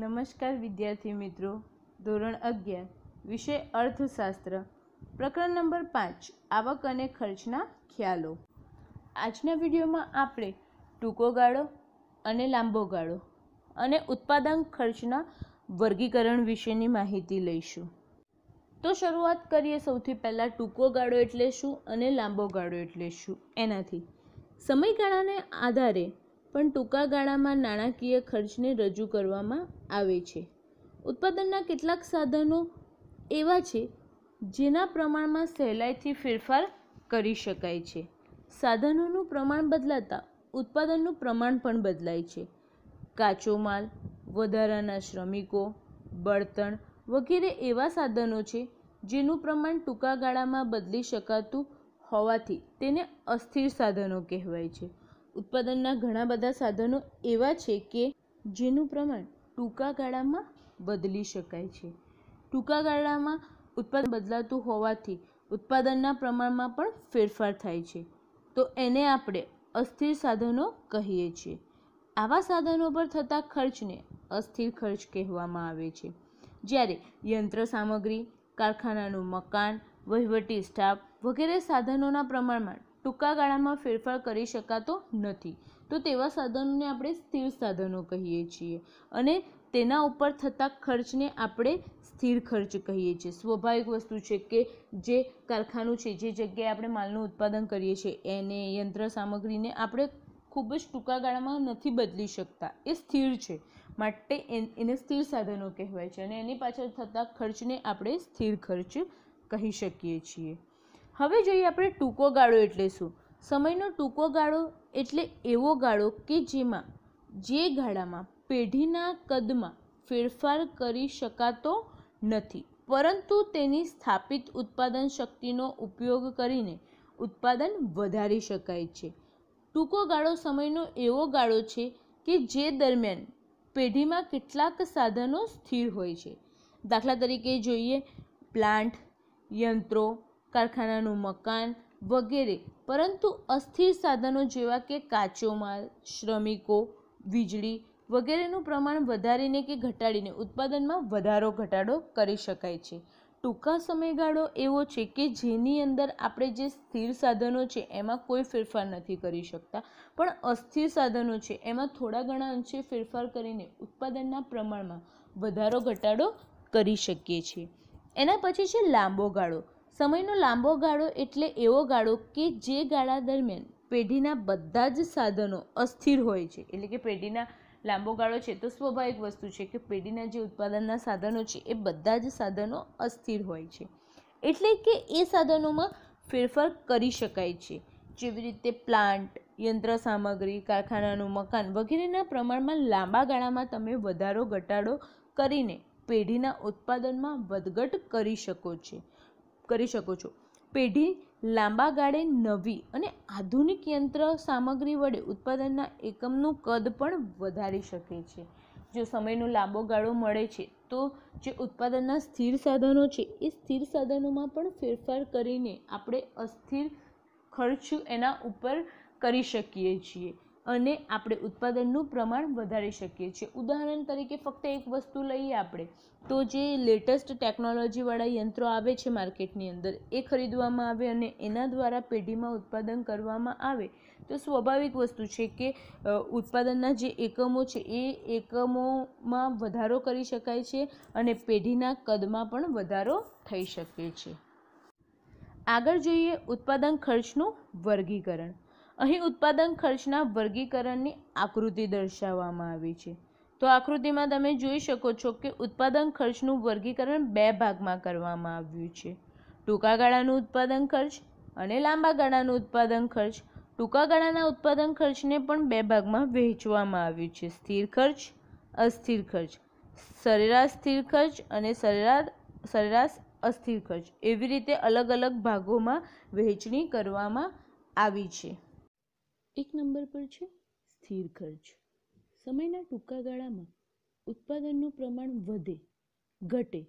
નમસ્કાર વિદ્યાર્થી મિત્રો ધોરણ અગિયાર વિષય અર્થશાસ્ત્ર પ્રકરણ નંબર પાંચ આવક અને ખર્ચના ખ્યાલો આજના વિડીયોમાં આપણે ટૂંકો ગાળો અને લાંબો ગાળો અને ઉત્પાદન ખર્ચના વર્ગીકરણ વિશેની માહિતી લઈશું તો શરૂઆત કરીએ સૌથી પહેલાં ટૂંકો ગાળો એટલે શું અને લાંબો ગાળો એટલે શું એનાથી સમયગાળાને આધારે પણ ટૂંકા ગાળામાં નાણાકીય ખર્ચને રજૂ કરવામાં આવે છે ઉત્પાદનના કેટલાક સાધનો એવા છે જેના પ્રમાણમાં સહેલાઈથી ફેરફાર કરી શકાય છે સાધનોનું પ્રમાણ બદલાતા ઉત્પાદનનું પ્રમાણ પણ બદલાય છે કાચો માલ વધારાના શ્રમિકો બળતણ વગેરે એવા સાધનો છે જેનું પ્રમાણ ટૂંકા ગાળામાં બદલી શકાતું હોવાથી તેને અસ્થિર સાધનો કહેવાય છે ઉત્પાદનના ઘણા બધા સાધનો એવા છે કે જેનું પ્રમાણ ટૂંકા ગાળામાં બદલી શકાય છે ટૂંકા ગાળામાં ઉત્પાદન બદલાતું હોવાથી ઉત્પાદનના પ્રમાણમાં પણ ફેરફાર થાય છે તો એને આપણે અસ્થિર સાધનો કહીએ છીએ આવા સાધનો પર થતા ખર્ચને અસ્થિર ખર્ચ કહેવામાં આવે છે જ્યારે યંત્ર સામગ્રી કારખાનાનું મકાન વહીવટી સ્ટાફ વગેરે સાધનોના પ્રમાણમાં ટૂંકા ગાળામાં ફેરફાર કરી શકાતો નથી તો તેવા સાધનોને આપણે સ્થિર સાધનો કહીએ છીએ અને તેના ઉપર થતા ખર્ચને આપણે સ્થિર ખર્ચ કહીએ છીએ સ્વાભાવિક વસ્તુ છે કે જે કારખાનું છે જે જગ્યાએ આપણે માલનું ઉત્પાદન કરીએ છીએ એને યંત્ર સામગ્રીને આપણે ખૂબ જ ટૂંકા ગાળામાં નથી બદલી શકતા એ સ્થિર છે માટે એને સ્થિર સાધનો કહેવાય છે અને એની પાછળ થતા ખર્ચને આપણે સ્થિર ખર્ચ કહી શકીએ છીએ હવે જોઈએ આપણે ટૂંકો ગાળો એટલે શું સમયનો ટૂંકો ગાળો એટલે એવો ગાળો કે જેમાં જે ગાળામાં પેઢીના કદમાં ફેરફાર કરી શકાતો નથી પરંતુ તેની સ્થાપિત ઉત્પાદન શક્તિનો ઉપયોગ કરીને ઉત્પાદન વધારી શકાય છે ટૂંકો ગાળો સમયનો એવો ગાળો છે કે જે દરમિયાન પેઢીમાં કેટલાક સાધનો સ્થિર હોય છે દાખલા તરીકે જોઈએ પ્લાન્ટ યંત્રો કારખાનાનું મકાન વગેરે પરંતુ અસ્થિર સાધનો જેવા કે કાચો માલ શ્રમિકો વીજળી વગેરેનું પ્રમાણ વધારીને કે ઘટાડીને ઉત્પાદનમાં વધારો ઘટાડો કરી શકાય છે ટૂંકા સમયગાળો એવો છે કે જેની અંદર આપણે જે સ્થિર સાધનો છે એમાં કોઈ ફેરફાર નથી કરી શકતા પણ અસ્થિર સાધનો છે એમાં થોડા ઘણા અંશે ફેરફાર કરીને ઉત્પાદનના પ્રમાણમાં વધારો ઘટાડો કરી શકીએ છીએ એના પછી છે લાંબો ગાળો સમયનો લાંબો ગાળો એટલે એવો ગાળો કે જે ગાળા દરમિયાન પેઢીના બધા જ સાધનો અસ્થિર હોય છે એટલે કે પેઢીના લાંબો ગાળો છે તો સ્વાભાવિક વસ્તુ છે કે પેઢીના જે ઉત્પાદનના સાધનો છે એ બધા જ સાધનો અસ્થિર હોય છે એટલે કે એ સાધનોમાં ફેરફાર કરી શકાય છે જેવી રીતે પ્લાન્ટ યંત્ર સામગ્રી કારખાનાનું મકાન વગેરેના પ્રમાણમાં લાંબા ગાળામાં તમે વધારો ઘટાડો કરીને પેઢીના ઉત્પાદનમાં વધઘટ કરી શકો છો કરી શકો છો પેઢી લાંબા ગાળે નવી અને આધુનિક યંત્ર સામગ્રી વડે ઉત્પાદનના એકમનું કદ પણ વધારી શકે છે જો સમયનો લાંબો ગાળો મળે છે તો જે ઉત્પાદનના સ્થિર સાધનો છે એ સ્થિર સાધનોમાં પણ ફેરફાર કરીને આપણે અસ્થિર ખર્ચ એના ઉપર કરી શકીએ છીએ અને આપણે ઉત્પાદનનું પ્રમાણ વધારી શકીએ છીએ ઉદાહરણ તરીકે ફક્ત એક વસ્તુ લઈએ આપણે તો જે લેટેસ્ટ ટેકનોલોજીવાળા યંત્રો આવે છે માર્કેટની અંદર એ ખરીદવામાં આવે અને એના દ્વારા પેઢીમાં ઉત્પાદન કરવામાં આવે તો સ્વાભાવિક વસ્તુ છે કે ઉત્પાદનના જે એકમો છે એ એકમોમાં વધારો કરી શકાય છે અને પેઢીના કદમાં પણ વધારો થઈ શકે છે આગળ જોઈએ ઉત્પાદન ખર્ચનું વર્ગીકરણ અહીં ઉત્પાદન ખર્ચના વર્ગીકરણની આકૃતિ દર્શાવવામાં આવી છે તો આકૃતિમાં તમે જોઈ શકો છો કે ઉત્પાદન ખર્ચનું વર્ગીકરણ બે ભાગમાં કરવામાં આવ્યું છે ટૂંકા ગાળાનું ઉત્પાદન ખર્ચ અને લાંબા ગાળાનું ઉત્પાદન ખર્ચ ટૂંકા ગાળાના ઉત્પાદન ખર્ચને પણ બે ભાગમાં વહેંચવામાં આવ્યું છે સ્થિર ખર્ચ અસ્થિર ખર્ચ સરેરાશ સ્થિર ખર્ચ અને સરેરાશ સરેરાશ અસ્થિર ખર્ચ એવી રીતે અલગ અલગ ભાગોમાં વહેંચણી કરવામાં આવી છે એક નંબર પર છે સ્થિર ખર્ચ સમયના ટૂંકા ગાળામાં ઉત્પાદનનું પ્રમાણ વધે ઘટે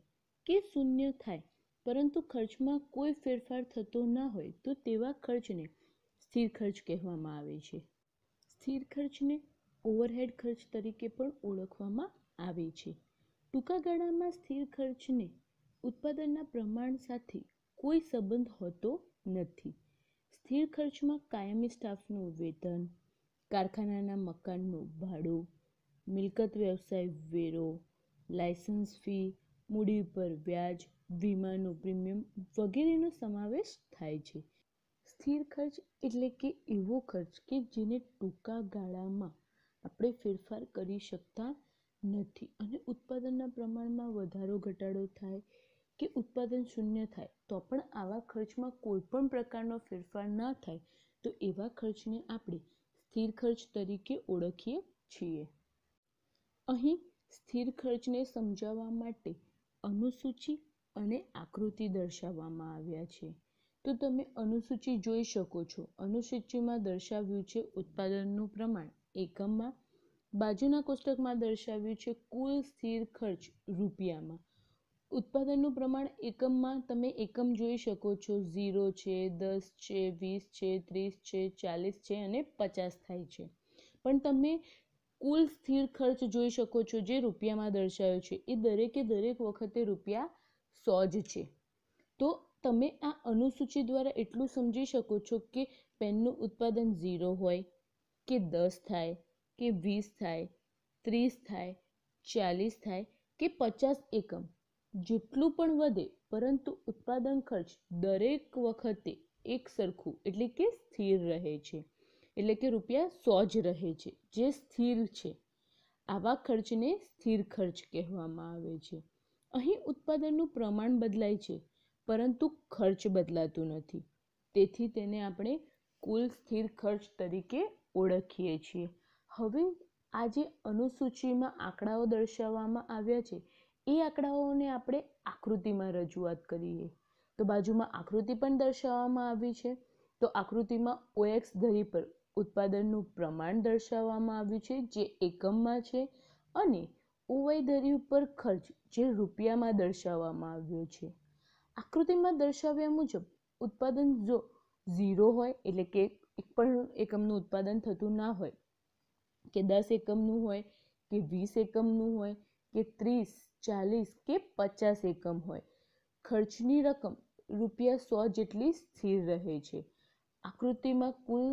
કે શૂન્ય થાય પરંતુ ખર્ચમાં કોઈ ફેરફાર થતો ના હોય તો તેવા ખર્ચને સ્થિર ખર્ચ કહેવામાં આવે છે સ્થિર ખર્ચને ઓવરહેડ ખર્ચ તરીકે પણ ઓળખવામાં આવે છે ટૂંકા ગાળામાં સ્થિર ખર્ચને ઉત્પાદનના પ્રમાણ સાથે કોઈ સંબંધ હોતો નથી સ્થિર ખર્ચમાં કાયમી સ્ટાફનું વેતન કારખાનાના મકાનનું ભાડું મિલકત વ્યવસાય વેરો લાયસન્સ ફી મૂડી પર વ્યાજ વીમાનું પ્રીમિયમ વગેરેનો સમાવેશ થાય છે સ્થિર ખર્ચ એટલે કે એવો ખર્ચ કે જેને ટૂંકા ગાળામાં આપણે ફેરફાર કરી શકતા નથી અને ઉત્પાદનના પ્રમાણમાં વધારો ઘટાડો થાય કે ઉત્પાદન શૂન્ય થાય તો પણ આવા ખર્ચમાં કોઈ પણ પ્રકારનો ફેરફાર ન થાય તો એવા ખર્ચને આપણે સ્થિર ખર્ચ તરીકે ઓળખીએ છીએ અહીં સ્થિર ખર્ચને સમજાવવા માટે અનુસૂચિ અને આકૃતિ દર્શાવવામાં આવ્યા છે તો તમે અનુસૂચિ જોઈ શકો છો અનુસૂચિમાં દર્શાવ્યું છે ઉત્પાદનનું પ્રમાણ એકમમાં બાજુના કોષ્ટકમાં દર્શાવ્યું છે કુલ સ્થિર ખર્ચ રૂપિયામાં ઉત્પાદનનું પ્રમાણ એકમમાં તમે એકમ જોઈ શકો છો ઝીરો છે દસ છે વીસ છે ત્રીસ છે ચાલીસ છે અને પચાસ થાય છે પણ તમે કુલ સ્થિર ખર્ચ જોઈ શકો છો જે રૂપિયામાં દર્શાવ્યો છે એ દરેકે દરેક વખતે રૂપિયા સો જ છે તો તમે આ અનુસૂચિ દ્વારા એટલું સમજી શકો છો કે પેનનું ઉત્પાદન ઝીરો હોય કે દસ થાય કે વીસ થાય ત્રીસ થાય ચાલીસ થાય કે પચાસ એકમ જેટલું પણ વધે પરંતુ ઉત્પાદન ખર્ચ દરેક વખતે એક સરખું એટલે કે સ્થિર રહે છે એટલે કે રૂપિયા સો જ રહે છે જે સ્થિર છે આવા ખર્ચને સ્થિર ખર્ચ કહેવામાં આવે છે અહીં ઉત્પાદનનું પ્રમાણ બદલાય છે પરંતુ ખર્ચ બદલાતું નથી તેથી તેને આપણે કુલ સ્થિર ખર્ચ તરીકે ઓળખીએ છીએ હવે આ જે અનુસૂચિમાં આંકડાઓ દર્શાવવામાં આવ્યા છે એ આંકડાઓને આપણે આકૃતિમાં રજૂઆત કરીએ તો બાજુમાં આકૃતિ પણ દર્શાવવામાં આવી છે તો આકૃતિમાં ઓએક્સ ધરી પર ઉત્પાદનનું પ્રમાણ દર્શાવવામાં આવ્યું છે જે એકમમાં છે અને ઓવાય ધરી ઉપર ખર્ચ જે રૂપિયામાં દર્શાવવામાં આવ્યો છે આકૃતિમાં દર્શાવ્યા મુજબ ઉત્પાદન જો ઝીરો હોય એટલે કે એક પણ એકમનું ઉત્પાદન થતું ના હોય કે દસ એકમનું હોય કે વીસ એકમનું હોય કે ત્રીસ ચાલીસ કે પચાસ એકમ હોય ખર્ચની રકમ રૂપિયા સો જેટલી સ્થિર રહે છે આકૃતિમાં કુલ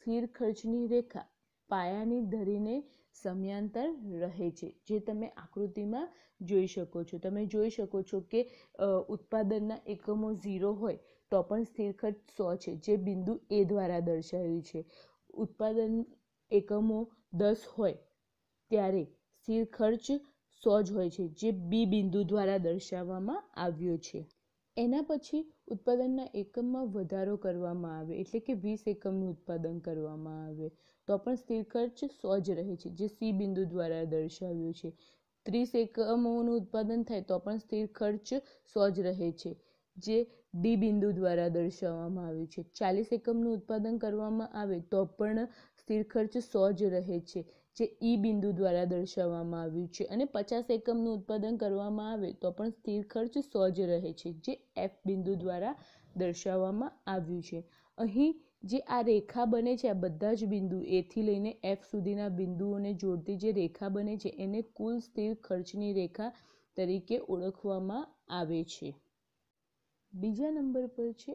સ્થિર ખર્ચની રેખા પાયાની ધરીને સમયાંતર રહે છે જે તમે આકૃતિમાં જોઈ શકો છો તમે જોઈ શકો છો કે ઉત્પાદનના એકમો ઝીરો હોય તો પણ સ્થિર ખર્ચ સો છે જે બિંદુ એ દ્વારા દર્શાવ્યું છે ઉત્પાદન એકમો દસ હોય ત્યારે સ્થિર ખર્ચ સો જ હોય છે જે બી બિંદુ દ્વારા દર્શાવવામાં આવ્યો છે એના પછી ઉત્પાદનના એકમમાં વધારો કરવામાં આવે એટલે કે વીસ એકમનું ઉત્પાદન કરવામાં આવે તો પણ સ્થિર ખર્ચ સો જ રહે છે જે સી બિંદુ દ્વારા દર્શાવ્યું છે ત્રીસ એકમોનું ઉત્પાદન થાય તો પણ સ્થિર ખર્ચ સો જ રહે છે જે ડી બિંદુ દ્વારા દર્શાવવામાં આવ્યું છે ચાલીસ એકમનું ઉત્પાદન કરવામાં આવે તો પણ સ્થિર ખર્ચ સો જ રહે છે જે ઈ બિંદુ દ્વારા દર્શાવવામાં આવ્યું છે અને પચાસ એકમનું ઉત્પાદન કરવામાં આવે તો પણ સ્થિર ખર્ચ સો જ રહે છે જે એફ બિંદુ દ્વારા દર્શાવવામાં આવ્યું છે અહીં જે આ રેખા બને છે આ બધા જ બિંદુ એથી લઈને એફ સુધીના બિંદુઓને જોડતી જે રેખા બને છે એને કુલ સ્થિર ખર્ચની રેખા તરીકે ઓળખવામાં આવે છે બીજા નંબર પર છે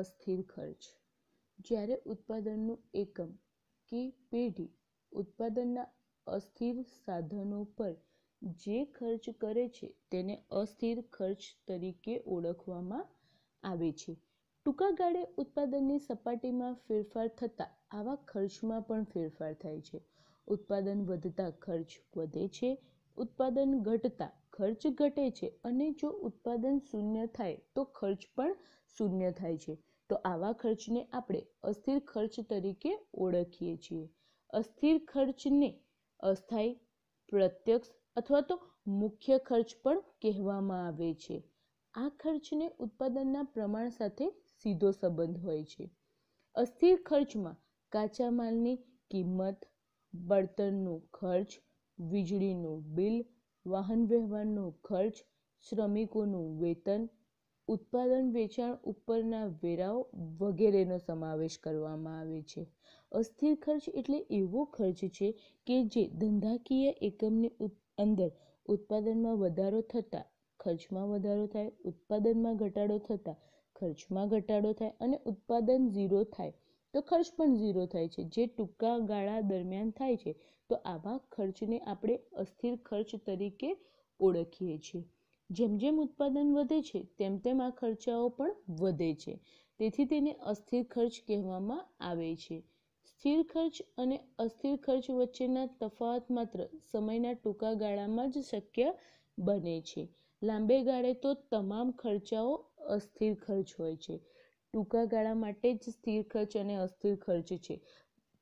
અસ્થિર ખર્ચ જ્યારે ઉત્પાદનનું એકમ કે પેઢી ઉત્પાદનના અસ્થિર સાધનો પર જે ખર્ચ કરે છે તેને અસ્થિર ખર્ચ તરીકે ઓળખવામાં આવે છે ટૂંકા ગાળે ઉત્પાદનની સપાટીમાં ફેરફાર થતાં આવા ખર્ચમાં પણ ફેરફાર થાય છે ઉત્પાદન વધતા ખર્ચ વધે છે ઉત્પાદન ઘટતા ખર્ચ ઘટે છે અને જો ઉત્પાદન શૂન્ય થાય તો ખર્ચ પણ શૂન્ય થાય છે તો આવા ખર્ચને આપણે અસ્થિર ખર્ચ તરીકે ઓળખીએ છીએ અસ્થિર ખર્ચને અસ્થાયી પ્રત્યક્ષ અથવા તો મુખ્ય ખર્ચ પણ કહેવામાં આવે છે આ ખર્ચને ઉત્પાદનના પ્રમાણ સાથે સીધો સંબંધ હોય છે અસ્થિર ખર્ચમાં કાચા માલની કિંમત બળતણનો ખર્ચ વીજળીનું બિલ વાહન વ્યવહારનો ખર્ચ શ્રમિકોનું વેતન ઉત્પાદન વેચાણ ઉપરના વેરાઓ વગેરેનો સમાવેશ કરવામાં આવે છે અસ્થિર ખર્ચ એટલે એવો ખર્ચ છે કે જે ધંધાકીય એકમની અંદર ઉત્પાદનમાં વધારો થતાં ખર્ચમાં વધારો થાય ઉત્પાદનમાં ઘટાડો થતાં ખર્ચમાં ઘટાડો થાય અને ઉત્પાદન ઝીરો થાય તો ખર્ચ પણ ઝીરો થાય છે જે ટૂંકા ગાળા દરમિયાન થાય છે તો આવા ખર્ચને આપણે અસ્થિર ખર્ચ તરીકે ઓળખીએ છીએ જેમ જેમ ઉત્પાદન વધે છે તેમ તેમ આ ખર્ચાઓ પણ વધે છે તેથી તેને અસ્થિર ખર્ચ કહેવામાં આવે છે સ્થિર ખર્ચ અને અસ્થિર ખર્ચ વચ્ચેના તફાવત માત્ર સમયના ટૂંકા ગાળામાં જ શક્ય બને છે લાંબે ગાળે તો તમામ ખર્ચાઓ અસ્થિર ખર્ચ હોય છે ટૂંકા ગાળા માટે જ સ્થિર ખર્ચ અને અસ્થિર ખર્ચ છે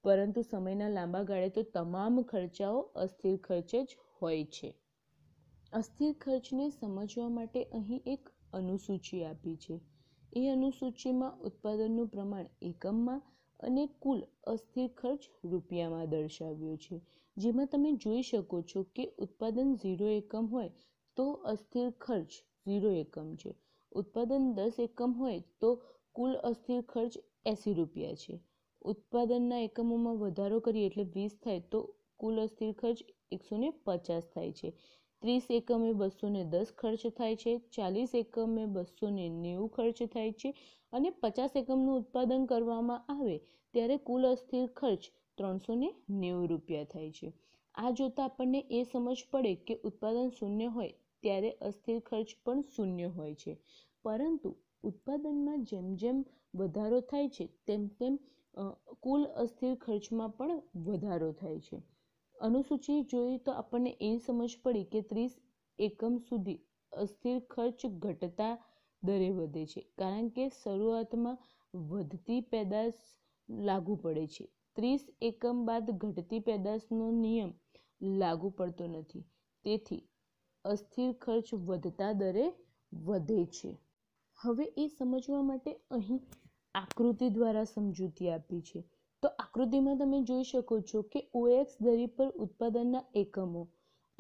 પરંતુ સમયના લાંબા ગાળે તો તમામ ખર્ચાઓ અસ્થિર ખર્ચ જ હોય છે અસ્થિર ખર્ચને સમજવા માટે અહીં એક અનુસૂચિ આપી છે એ અનુસૂચિમાં ઉત્પાદનનું પ્રમાણ એકમમાં અને કુલ અસ્થિર ખર્ચ રૂપિયામાં દર્શાવ્યો છે જેમાં તમે જોઈ શકો છો કે ઉત્પાદન ઝીરો એકમ હોય તો અસ્થિર ખર્ચ ઝીરો એકમ છે ઉત્પાદન દસ એકમ હોય તો કુલ અસ્થિર ખર્ચ એંસી રૂપિયા છે ઉત્પાદનના એકમોમાં વધારો કરીએ એટલે વીસ થાય તો કુલ અસ્થિર ખર્ચ એકસો ને પચાસ થાય છે ત્રીસ એકમે બસો ને દસ ખર્ચ થાય છે ચાલીસ એકમે બસો ને નેવું ખર્ચ થાય છે અને પચાસ એકમનું ઉત્પાદન કરવામાં આવે ત્યારે કુલ અસ્થિર ખર્ચ ત્રણસો ને નેવું રૂપિયા થાય છે આ જોતાં આપણને એ સમજ પડે કે ઉત્પાદન શૂન્ય હોય ત્યારે અસ્થિર ખર્ચ પણ શૂન્ય હોય છે પરંતુ ઉત્પાદનમાં જેમ જેમ વધારો થાય છે તેમ તેમ કુલ અસ્થિર ખર્ચમાં પણ વધારો થાય છે અનુસૂચિ જોઈ તો આપણને એ સમજ પડી કે ત્રીસ એકમ સુધી અસ્થિર ખર્ચ ઘટતા દરે વધે છે કારણ કે શરૂઆતમાં વધતી પેદાશ લાગુ પડે છે ત્રીસ એકમ બાદ ઘટતી પેદાશનો નિયમ લાગુ પડતો નથી તેથી અસ્થિર ખર્ચ વધતા દરે વધે છે હવે એ સમજવા માટે અહીં આકૃતિ દ્વારા સમજૂતી આપી છે તો આકૃતિમાં તમે જોઈ શકો છો કે ઓએક્સ ધરી પર ઉત્પાદનના એકમો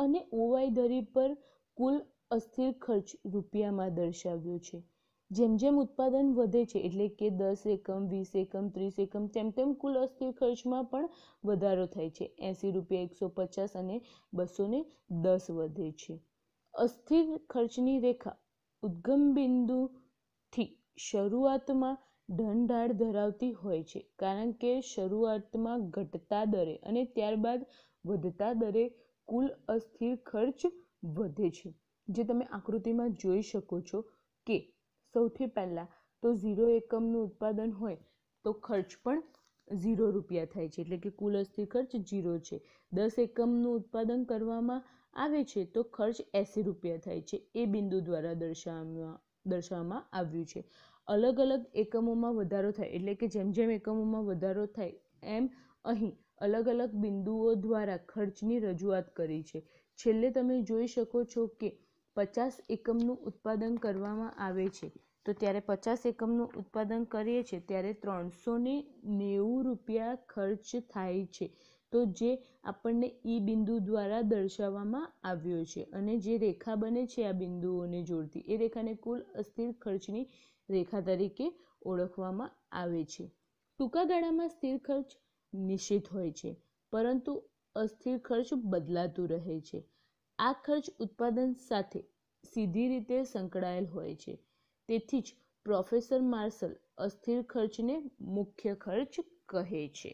અને ઓવાય ધરી પર કુલ અસ્થિર ખર્ચ રૂપિયામાં દર્શાવ્યો છે જેમ જેમ ઉત્પાદન વધે છે એટલે કે દસ એકમ વીસ એકમ ત્રીસ એકમ તેમ તેમ કુલ અસ્થિર ખર્ચમાં પણ વધારો થાય છે એંસી રૂપિયા એકસો પચાસ અને બસો ને દસ વધે છે અસ્થિર ખર્ચની રેખા ઉદ્ગમ બિંદુથી શરૂઆતમાં ઢંઢાળ ધરાવતી હોય છે કારણ કે શરૂઆતમાં ઘટતા દરે અને ત્યારબાદ વધતા દરે કુલ અસ્થિર ખર્ચ વધે છે જે તમે આકૃતિમાં જોઈ શકો છો કે સૌથી પહેલાં તો ઝીરો એકમનું ઉત્પાદન હોય તો ખર્ચ પણ ઝીરો રૂપિયા થાય છે એટલે કે કુલ અસ્થિર ખર્ચ ઝીરો છે દસ એકમનું ઉત્પાદન કરવામાં આવે છે તો ખર્ચ એંસી રૂપિયા થાય છે એ બિંદુ દ્વારા દર્શાવવામાં દર્શાવવામાં આવ્યું છે અલગ અલગ એકમોમાં વધારો થાય એટલે કે જેમ જેમ એકમોમાં વધારો થાય એમ અહીં અલગ અલગ બિંદુઓ દ્વારા ખર્ચની રજૂઆત કરી છે છેલ્લે તમે જોઈ શકો છો કે પચાસ એકમનું ઉત્પાદન કરવામાં આવે છે તો ત્યારે પચાસ એકમનું ઉત્પાદન કરીએ છીએ ત્યારે ત્રણસો નેવું રૂપિયા ખર્ચ થાય છે તો જે આપણને ઈ બિંદુ દ્વારા દર્શાવવામાં આવ્યો છે અને જે રેખા બને છે આ બિંદુઓને જોડતી એ રેખાને કુલ અસ્થિર ખર્ચની રેખા તરીકે ઓળખવામાં આવે છે ટૂંકા ગાળામાં સ્થિર ખર્ચ નિશ્ચિત હોય છે પરંતુ અસ્થિર ખર્ચ બદલાતું રહે છે આ ખર્ચ ઉત્પાદન સાથે સીધી રીતે સંકળાયેલ હોય છે તેથી જ પ્રોફેસર માર્શલ અસ્થિર ખર્ચને મુખ્ય ખર્ચ કહે છે